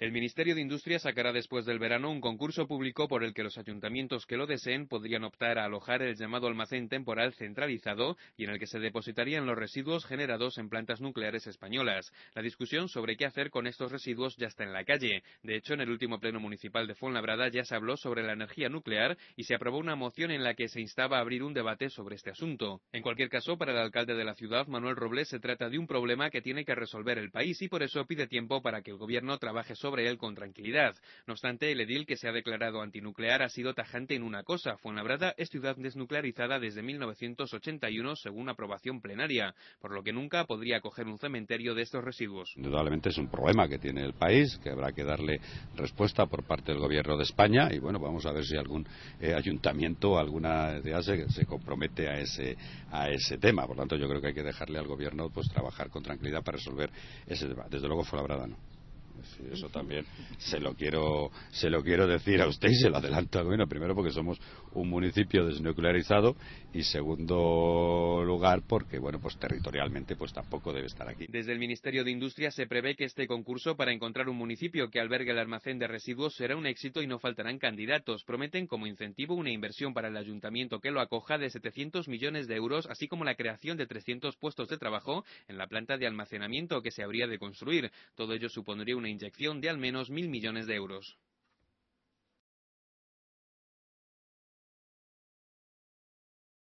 El Ministerio de Industria sacará después del verano un concurso público por el que los ayuntamientos que lo deseen podrían optar a alojar el llamado almacén temporal centralizado y en el que se depositarían los residuos generados en plantas nucleares españolas. La discusión sobre qué hacer con estos residuos ya está en la calle. De hecho, en el último pleno municipal de Fuenlabrada ya se habló sobre la energía nuclear y se aprobó una moción en la que se instaba a abrir un debate sobre este asunto. En cualquier caso, para el alcalde de la ciudad, Manuel Robles, se trata de un problema que tiene que resolver el país y por eso pide tiempo para que el gobierno trabaje sobre sobre él con tranquilidad. No obstante, el edil que se ha declarado antinuclear ha sido tajante en una cosa. Fuenlabrada es ciudad desnuclearizada desde 1981 según aprobación plenaria, por lo que nunca podría coger un cementerio de estos residuos. Indudablemente es un problema que tiene el país, que habrá que darle respuesta por parte del gobierno de España y bueno, vamos a ver si algún ayuntamiento eh, ayuntamiento, alguna de se, se compromete a ese, a ese tema. Por lo tanto, yo creo que hay que dejarle al gobierno pues trabajar con tranquilidad para resolver ese tema. Desde luego, Fuenlabrada no eso también se lo quiero se lo quiero decir a usted y se lo adelanto primero porque somos un municipio desnuclearizado y segundo lugar porque bueno pues territorialmente pues tampoco debe estar aquí desde el Ministerio de Industria se prevé que este concurso para encontrar un municipio que albergue el almacén de residuos será un éxito y no faltarán candidatos prometen como incentivo una inversión para el ayuntamiento que lo acoja de 700 millones de euros así como la creación de 300 puestos de trabajo en la planta de almacenamiento que se habría de construir todo ello supondría una inyección de al menos mil millones de euros.